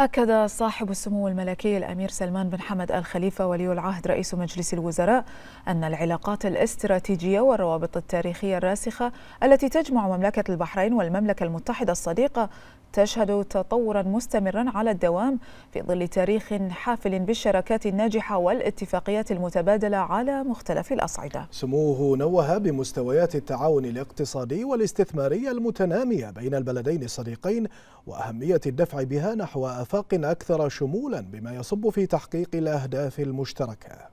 أكد صاحب السمو الملكي الأمير سلمان بن حمد آل خليفة ولي العهد رئيس مجلس الوزراء أن العلاقات الاستراتيجية والروابط التاريخية الراسخة التي تجمع مملكة البحرين والمملكة المتحدة الصديقة تشهد تطورا مستمرا على الدوام في ظل تاريخ حافل بالشراكات الناجحة والاتفاقيات المتبادلة على مختلف الأصعدة سموه نوه بمستويات التعاون الاقتصادي والاستثماري المتنامية بين البلدين الصديقين وأهمية الدفع بها نحو آفاق أكثر شمولا بما يصب في تحقيق الأهداف المشتركة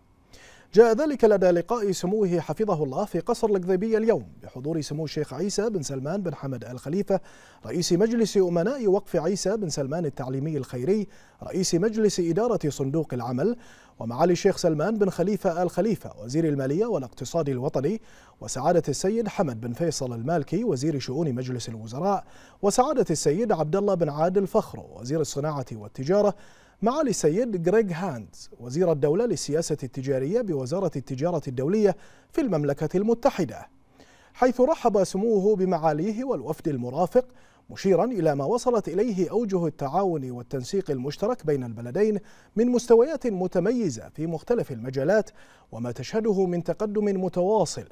جاء ذلك لدى لقاء سموه حفظه الله في قصر القذيبية اليوم بحضور سمو الشيخ عيسى بن سلمان بن حمد الخليفة رئيس مجلس أمناء وقف عيسى بن سلمان التعليمي الخيري رئيس مجلس إدارة صندوق العمل ومعالي الشيخ سلمان بن خليفة آل خليفة وزير المالية والاقتصاد الوطني وسعادة السيد حمد بن فيصل المالكي وزير شؤون مجلس الوزراء وسعادة السيد عبد الله بن عادل فخرو وزير الصناعة والتجارة معالي السيد غريغ هاندز وزير الدولة للسياسة التجارية بوزارة التجارة الدولية في المملكة المتحدة حيث رحب سموه بمعاليه والوفد المرافق مشيرا إلى ما وصلت إليه أوجه التعاون والتنسيق المشترك بين البلدين من مستويات متميزة في مختلف المجالات وما تشهده من تقدم متواصل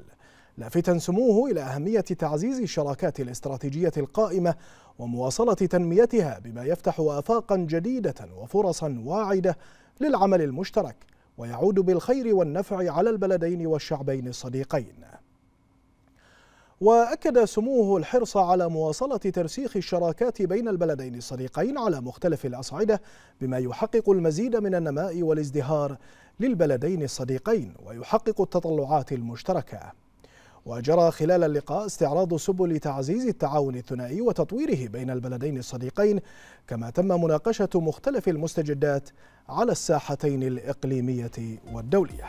لافتا سموه إلى أهمية تعزيز الشراكات الاستراتيجية القائمة ومواصلة تنميتها بما يفتح آفاقا جديدة وفرصا واعدة للعمل المشترك ويعود بالخير والنفع على البلدين والشعبين الصديقين واكد سموه الحرص على مواصله ترسيخ الشراكات بين البلدين الصديقين على مختلف الاصعده بما يحقق المزيد من النماء والازدهار للبلدين الصديقين ويحقق التطلعات المشتركه وجرى خلال اللقاء استعراض سبل تعزيز التعاون الثنائي وتطويره بين البلدين الصديقين كما تم مناقشة مختلف المستجدات على الساحتين الإقليمية والدولية